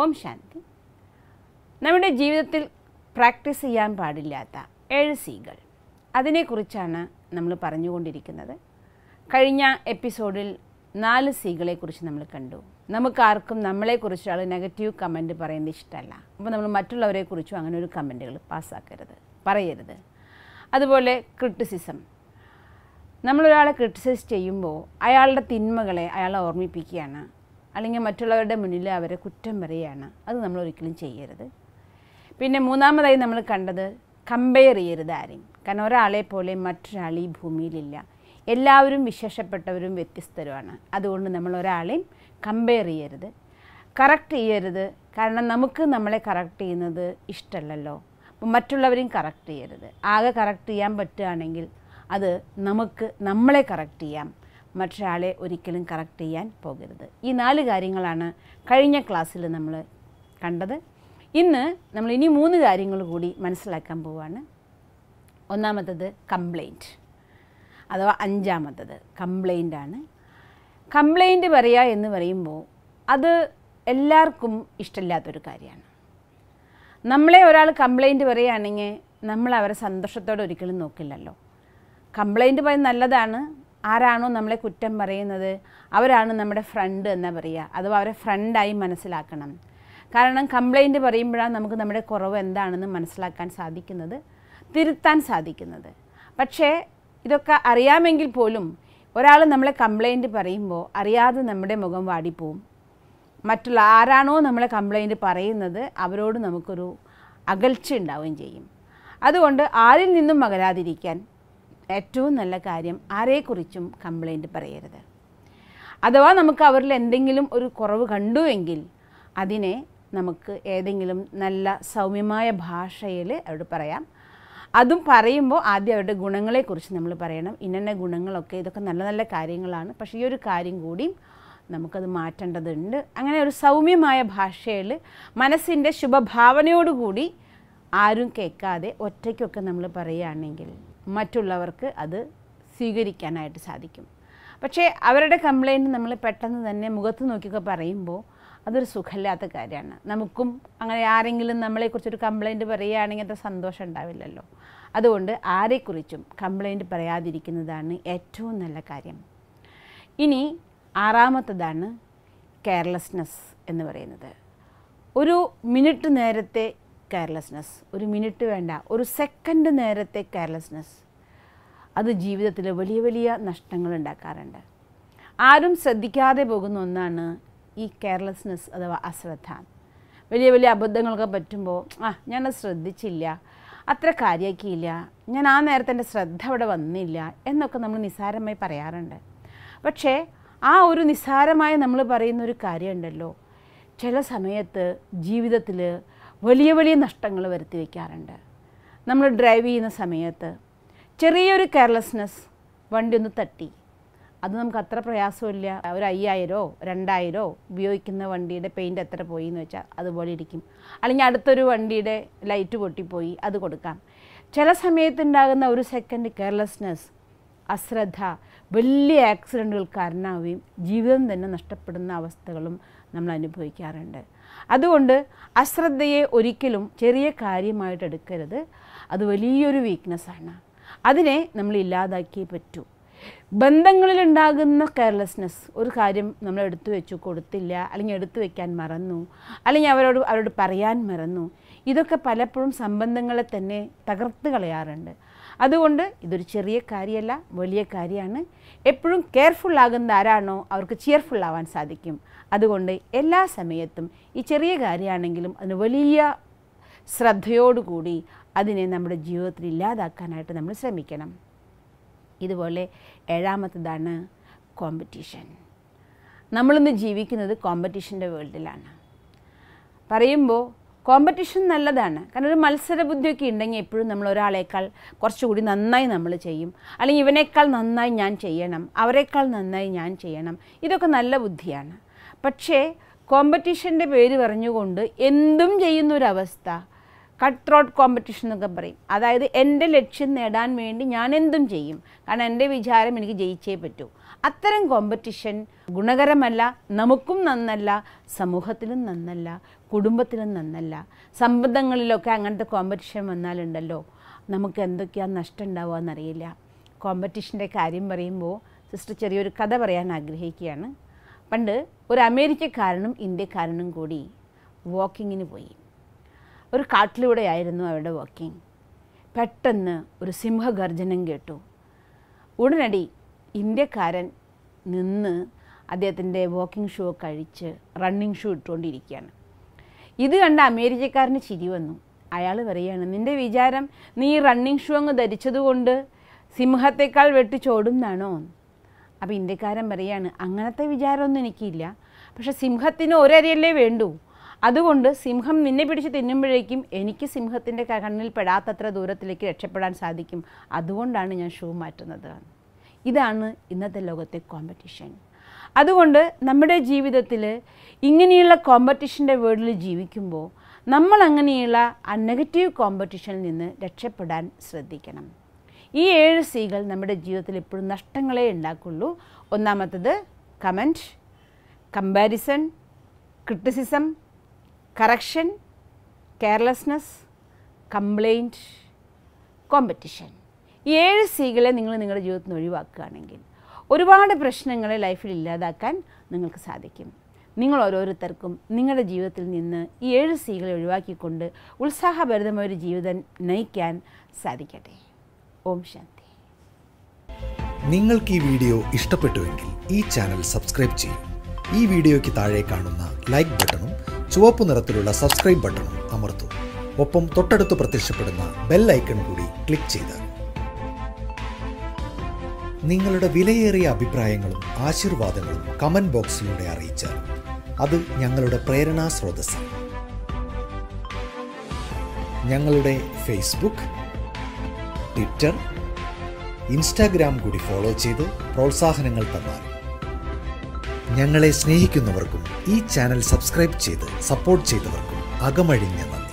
ഓം ശാന്തി നമ്മുടെ ജീവിതത്തിൽ പ്രാക്ടീസ് ചെയ്യാൻ പാടില്ലാത്ത ഏഴ് സീകൾ അതിനെക്കുറിച്ചാണ് നമ്മൾ പറഞ്ഞുകൊണ്ടിരിക്കുന്നത് കഴിഞ്ഞ എപ്പിസോഡിൽ നാല് കുറിച്ച് നമ്മൾ കണ്ടു നമുക്കാർക്കും നമ്മളെക്കുറിച്ച് നെഗറ്റീവ് കമൻറ്റ് പറയുന്നത് ഇഷ്ടമല്ല അപ്പോൾ നമ്മൾ മറ്റുള്ളവരെക്കുറിച്ചും അങ്ങനെ ഒരു കമൻറ്റുകൾ പാസ്സാക്കരുത് പറയരുത് അതുപോലെ ക്രിട്ടിസിസം നമ്മളൊരാളെ ക്രിട്ടിസൈസ് ചെയ്യുമ്പോൾ അയാളുടെ തിന്മകളെ അയാളെ ഓർമ്മിപ്പിക്കുകയാണ് അല്ലെങ്കിൽ മറ്റുള്ളവരുടെ മുന്നിൽ അവരെ കുറ്റം പറയുകയാണ് അത് നമ്മൾ ഒരിക്കലും ചെയ്യരുത് പിന്നെ മൂന്നാമതായി നമ്മൾ കണ്ടത് കമ്പയർ ചെയ്യരുത് ആരെയും കാരണം ഒരാളെ പോലെ മറ്റൊരാൾ ഈ ഭൂമിയിലില്ല എല്ലാവരും വിശേഷപ്പെട്ടവരും വ്യത്യസ്തരുമാണ് അതുകൊണ്ട് നമ്മൾ ഒരാളെയും കമ്പയർ ചെയ്യരുത് കറക്റ്റ് ചെയ്യരുത് കാരണം നമുക്ക് നമ്മളെ കറക്റ്റ് ചെയ്യുന്നത് ഇഷ്ടമല്ലല്ലോ അപ്പം മറ്റുള്ളവരെയും കറക്റ്റ് ചെയ്യരുത് ആകെ കറക്റ്റ് ചെയ്യാൻ പറ്റുകയാണെങ്കിൽ അത് നമുക്ക് നമ്മളെ കറക്റ്റ് ചെയ്യാം മറ്റൊരാളെ ഒരിക്കലും കറക്റ്റ് ചെയ്യാൻ പോകരുത് ഈ നാല് കാര്യങ്ങളാണ് കഴിഞ്ഞ ക്ലാസ്സിൽ നമ്മൾ കണ്ടത് ഇന്ന് നമ്മൾ ഇനി മൂന്ന് കാര്യങ്ങൾ കൂടി മനസ്സിലാക്കാൻ പോവുകയാണ് ഒന്നാമത്തത് കംപ്ലൈൻറ്റ് അഥവാ അഞ്ചാമത്തത് കംപ്ലൈൻ്റാണ് കംപ്ലൈൻറ്റ് പറയുക എന്ന് പറയുമ്പോൾ അത് എല്ലാവർക്കും ഇഷ്ടമില്ലാത്തൊരു കാര്യമാണ് നമ്മളെ ഒരാൾ കംപ്ലൈൻറ്റ് പറയുകയാണെങ്കിൽ നമ്മൾ അവരെ സന്തോഷത്തോടെ ഒരിക്കലും നോക്കില്ലല്ലോ കംപ്ലൈൻറ്റ് പറയുന്നത് നല്ലതാണ് ആരാണോ നമ്മളെ കുറ്റം പറയുന്നത് അവരാണ് നമ്മുടെ ഫ്രണ്ട് എന്നാ പറയുക അഥവാ അവരെ ഫ്രണ്ടായി മനസ്സിലാക്കണം കാരണം കംപ്ലൈൻറ്റ് പറയുമ്പോഴാണ് നമുക്ക് നമ്മുടെ കുറവ് എന്താണെന്ന് മനസ്സിലാക്കാൻ സാധിക്കുന്നത് തിരുത്താൻ സാധിക്കുന്നത് പക്ഷേ ഇതൊക്കെ അറിയാമെങ്കിൽ പോലും ഒരാൾ നമ്മളെ കംപ്ലൈൻറ്റ് പറയുമ്പോൾ അറിയാതെ നമ്മുടെ മുഖം വാടിപ്പോവും മറ്റുള്ള ആരാണോ നമ്മളെ കംപ്ലൈൻറ്റ് പറയുന്നത് അവരോട് നമുക്കൊരു അകൽച്ച ഉണ്ടാവുകയും ചെയ്യും അതുകൊണ്ട് ആരിൽ നിന്നും അകലാതിരിക്കാൻ ഏറ്റവും നല്ല കാര്യം ആരെക്കുറിച്ചും കംപ്ലൈൻറ്റ് പറയരുത് അഥവാ നമുക്ക് അവരിൽ എന്തെങ്കിലും ഒരു കുറവ് കണ്ടുവെങ്കിൽ അതിനെ നമുക്ക് ഏതെങ്കിലും നല്ല സൗമ്യമായ ഭാഷയിൽ അവിടെ പറയാം അതും പറയുമ്പോൾ ആദ്യം അവരുടെ ഗുണങ്ങളെക്കുറിച്ച് നമ്മൾ പറയണം ഇന്നന്ന ഗുണങ്ങളൊക്കെ ഇതൊക്കെ നല്ല നല്ല കാര്യങ്ങളാണ് പക്ഷേ ഈ ഒരു കാര്യം കൂടി നമുക്കത് മാറ്റേണ്ടതുണ്ട് അങ്ങനെ ഒരു സൗമ്യമായ ഭാഷയിൽ മനസ്സിൻ്റെ ശുഭഭാവനയോടുകൂടി ആരും കേൾക്കാതെ ഒറ്റയ്ക്കൊക്കെ നമ്മൾ പറയുകയാണെങ്കിൽ മറ്റുള്ളവർക്ക് അത് സ്വീകരിക്കാനായിട്ട് സാധിക്കും പക്ഷേ അവരുടെ കംപ്ലയിൻറ്റ് നമ്മൾ പെട്ടെന്ന് തന്നെ മുഖത്ത് നോക്കിയൊക്കെ പറയുമ്പോൾ അതൊരു സുഖമില്ലാത്ത കാര്യമാണ് നമുക്കും അങ്ങനെ ആരെങ്കിലും നമ്മളെക്കുറിച്ചൊരു കംപ്ലയിൻറ്റ് പറയുകയാണെങ്കിൽ അത് സന്തോഷം ഉണ്ടാവില്ലല്ലോ അതുകൊണ്ട് ആരെക്കുറിച്ചും കംപ്ലയിൻറ്റ് പറയാതിരിക്കുന്നതാണ് ഏറ്റവും നല്ല കാര്യം ഇനി ആറാമത്തതാണ് കെയർലെസ്നെസ് എന്ന് പറയുന്നത് ഒരു മിനിറ്റ് നേരത്തെ കെയർലെസ്നെസ് ഒരു മിനിറ്റ് വേണ്ട ഒരു സെക്കൻഡ് നേരത്തെ കെയർലെസ്നെസ് അത് ജീവിതത്തിൽ വലിയ വലിയ നഷ്ടങ്ങൾ ഉണ്ടാക്കാറുണ്ട് ആരും ശ്രദ്ധിക്കാതെ പോകുന്ന ഒന്നാണ് ഈ കെയർലെസ്നെസ് അഥവാ അശ്രദ്ധ വലിയ വലിയ അബദ്ധങ്ങളൊക്കെ പറ്റുമ്പോൾ ആ ഞാനത് ശ്രദ്ധിച്ചില്ല അത്ര കാര്യമാക്കിയില്ല ഞാൻ ആ നേരത്തെ എൻ്റെ ശ്രദ്ധ അവിടെ വന്നില്ല എന്നൊക്കെ നമ്മൾ നിസ്സാരമായി പറയാറുണ്ട് പക്ഷേ ആ ഒരു നിസ്സാരമായി നമ്മൾ പറയുന്ന ഒരു കാര്യമുണ്ടല്ലോ ചില സമയത്ത് ജീവിതത്തിൽ വലിയ വലിയ നഷ്ടങ്ങൾ വരുത്തി വയ്ക്കാറുണ്ട് നമ്മൾ ഡ്രൈവ് ചെയ്യുന്ന സമയത്ത് ചെറിയൊരു കെയർലെസ്നെസ് വണ്ടി ഒന്ന് തട്ടി അത് നമുക്ക് അത്ര പ്രയാസമില്ല ഒരു അയ്യായിരോ രണ്ടായിരോ ഉപയോഗിക്കുന്ന വണ്ടിയുടെ പെയിൻറ്റ് എത്ര പോയി എന്ന് വെച്ചാൽ അതുപോലെ ഇരിക്കും അല്ലെങ്കിൽ അടുത്തൊരു വണ്ടിയുടെ ലൈറ്റ് പൊട്ടിപ്പോയി അത് കൊടുക്കാം ചില സമയത്തുണ്ടാകുന്ന ഒരു സെക്കൻഡ് കെയർലെസ്നെസ് അശ്രദ്ധ വലിയ ആക്സിഡൻറ്റുകൾ കാരണമാവുകയും ജീവിതം തന്നെ നഷ്ടപ്പെടുന്ന അവസ്ഥകളും നമ്മൾ അനുഭവിക്കാറുണ്ട് അതുകൊണ്ട് അശ്രദ്ധയെ ഒരിക്കലും ചെറിയ കാര്യമായിട്ട് എടുക്കരുത് അത് വലിയൊരു വീക്ക്നെസ്സാണ് അതിനെ നമ്മൾ ഇല്ലാതാക്കിയേ പറ്റൂ ബന്ധങ്ങളിലുണ്ടാകുന്ന കെയർലെസ്നെസ് ഒരു കാര്യം നമ്മൾ എടുത്തു വെച്ചു കൊടുത്തില്ല അല്ലെങ്കിൽ എടുത്തു വയ്ക്കാൻ മറന്നു അല്ലെങ്കിൽ അവരോട് അവരോട് പറയാൻ മറന്നു ഇതൊക്കെ പലപ്പോഴും സംബന്ധങ്ങളെ തന്നെ തകർത്ത് കളയാറുണ്ട് അതുകൊണ്ട് ഇതൊരു ചെറിയ കാര്യമല്ല വലിയ കാര്യമാണ് എപ്പോഴും കെയർഫുൾ ആകുന്ന ആരാണോ അവർക്ക് ചിയർഫുൾ ആവാൻ സാധിക്കും അതുകൊണ്ട് എല്ലാ സമയത്തും ഈ ചെറിയ കാര്യമാണെങ്കിലും അതിന് വലിയ ശ്രദ്ധയോടുകൂടി അതിനെ നമ്മുടെ ജീവിതത്തിൽ ഇല്ലാതാക്കാനായിട്ട് നമ്മൾ ശ്രമിക്കണം ഇതുപോലെ ഏഴാമത്തതാണ് കോമ്പറ്റീഷൻ നമ്മളിന്ന് ജീവിക്കുന്നത് കോമ്പറ്റീഷൻ്റെ വേൾഡിലാണ് പറയുമ്പോൾ കോമ്പറ്റീഷൻ നല്ലതാണ് കാരണം ഒരു മത്സര ബുദ്ധിയൊക്കെ ഉണ്ടെങ്കിൽ എപ്പോഴും നമ്മൾ ഒരാളേക്കാൾ കുറച്ചുകൂടി നന്നായി നമ്മൾ ചെയ്യും അല്ലെങ്കിൽ ഇവനേക്കാൾ നന്നായി ഞാൻ ചെയ്യണം അവരെക്കാൾ നന്നായി ഞാൻ ചെയ്യണം ഇതൊക്കെ നല്ല ബുദ്ധിയാണ് പക്ഷേ കോമ്പറ്റീഷൻ്റെ പേര് പറഞ്ഞുകൊണ്ട് എന്തും ചെയ്യുന്നൊരവസ്ഥ കട്ട് ത്രോട്ട് കോമ്പറ്റീഷൻ എന്നൊക്കെ പറയും അതായത് എൻ്റെ ലക്ഷ്യം നേടാൻ വേണ്ടി ഞാൻ എന്തും ചെയ്യും കാരണം എൻ്റെ വിചാരം എനിക്ക് ജയിച്ചേ പറ്റൂ അത്തരം കോമ്പറ്റീഷൻ ഗുണകരമല്ല നമുക്കും നന്നല്ല സമൂഹത്തിലും നന്നല്ല കുടുംബത്തിലും നന്നല്ല സമ്പദങ്ങളിലൊക്കെ അങ്ങനത്തെ കോമ്പറ്റീഷൻ വന്നാലുണ്ടല്ലോ നമുക്ക് എന്തൊക്കെയാണ് നഷ്ടം ഉണ്ടാവുക എന്നറിയില്ല കോമ്പറ്റീഷൻ്റെ കാര്യം പറയുമ്പോൾ സിസ്റ്റർ ചെറിയൊരു കഥ പറയാൻ ആഗ്രഹിക്കുകയാണ് പണ്ട് ഒരു അമേരിക്കക്കാരനും ഇന്ത്യക്കാരനും കൂടി വാക്കിങ്ങിന് പോയി ഒരു കാട്ടിലൂടെ ആയിരുന്നു അവരുടെ വാക്കിംഗ് പെട്ടെന്ന് ഒരു സിംഹഗർജനം കേട്ടു ഉടനടി ഇന്ത്യക്കാരൻ നിന്ന് അദ്ദേഹത്തിൻ്റെ വാക്കിംഗ് ഷൂ കഴിച്ച് റണ്ണിങ് ഷൂ ഇട്ടുകൊണ്ടിരിക്കുകയാണ് ഇത് കണ്ട അമേരിക്കക്കാരന് ചിരി വന്നു അയാൾ പറയുകയാണ് നിൻ്റെ വിചാരം നീ റണ്ണിങ് ഷൂ അങ്ങ് ധരിച്ചതുകൊണ്ട് സിംഹത്തെക്കാൾ വെട്ടി ചോടുന്നാണോ അപ്പോൾ ഇന്ത്യക്കാരൻ പറയുകയാണ് അങ്ങനത്തെ വിചാരമൊന്നും എനിക്കില്ല പക്ഷെ സിംഹത്തിന് ഒരരിയല്ലേ വേണ്ടു അതുകൊണ്ട് സിംഹം നിന്നെ പിടിച്ച് തിന്നുമ്പോഴേക്കും എനിക്ക് സിംഹത്തിൻ്റെ കണ്ണിൽ പെടാത്തത്ര ദൂരത്തിലേക്ക് രക്ഷപ്പെടാൻ സാധിക്കും അതുകൊണ്ടാണ് ഞാൻ ഷൂ മാറ്റുന്നത് ഇതാണ് ഇന്നത്തെ ലോകത്തെ കോമ്പറ്റീഷൻ അതുകൊണ്ട് നമ്മുടെ ജീവിതത്തിൽ ഇങ്ങനെയുള്ള കോമ്പറ്റീഷൻ്റെ വേൾഡിൽ ജീവിക്കുമ്പോൾ നമ്മൾ അങ്ങനെയുള്ള ആ നെഗറ്റീവ് കോമ്പറ്റീഷനിൽ നിന്ന് രക്ഷപ്പെടാൻ ശ്രദ്ധിക്കണം ഈ ഏഴ് സീകൾ നമ്മുടെ ജീവിതത്തിൽ എപ്പോഴും നഷ്ടങ്ങളെ ഉണ്ടാക്കുള്ളൂ ഒന്നാമത്തത് comment comparison criticism correction carelessness complaint competition ഈ ഏഴ് സീകളെ നിങ്ങൾ നിങ്ങളുടെ ജീവിതത്തിൽ നിന്ന് ഒഴിവാക്കുകയാണെങ്കിൽ ഒരുപാട് പ്രശ്നങ്ങളെ ലൈഫിൽ ഇല്ലാതാക്കാൻ നിങ്ങൾക്ക് സാധിക്കും നിങ്ങൾ ഓരോരുത്തർക്കും നിങ്ങളുടെ ജീവിതത്തിൽ നിന്ന് ഈ ഏഴ് സീകളെ ഒഴിവാക്കിക്കൊണ്ട് ഉത്സാഹഭരിതമായ ഒരു ജീവിതം നയിക്കാൻ സാധിക്കട്ടെ ഓം ശാന്തി നിങ്ങൾക്ക് ഈ വീഡിയോ ഇഷ്ടപ്പെട്ടുവെങ്കിൽ ഈ ചാനൽ സബ്സ്ക്രൈബ് ചെയ്യും ഈ വീഡിയോയ്ക്ക് താഴെ കാണുന്ന ലൈക്ക് ബട്ടണും ചുവപ്പ് നിറത്തിലുള്ള സബ്സ്ക്രൈബ് ബട്ടണും അമർത്തും ഒപ്പം തൊട്ടടുത്ത് പ്രത്യക്ഷപ്പെടുന്ന ബെൽ ഐക്കൺ കൂടി ക്ലിക്ക് ചെയ്താൽ നിങ്ങളുടെ വിലയേറിയ അഭിപ്രായങ്ങളും ആശീർവാദങ്ങളും കമൻറ്റ് ബോക്സിലൂടെ അറിയിച്ചാൽ അത് ഞങ്ങളുടെ പ്രേരണാ സ്രോതസ് ഞങ്ങളുടെ ഫേസ്ബുക്ക് ട്വിറ്റർ ഇൻസ്റ്റാഗ്രാം കൂടി ഫോളോ ചെയ്ത് പ്രോത്സാഹനങ്ങൾ തന്നാൽ ഞങ്ങളെ സ്നേഹിക്കുന്നവർക്കും ഈ ചാനൽ സബ്സ്ക്രൈബ് ചെയ്ത് സപ്പോർട്ട് ചെയ്തവർക്കും അകമഴിഞ്ഞ നന്ദി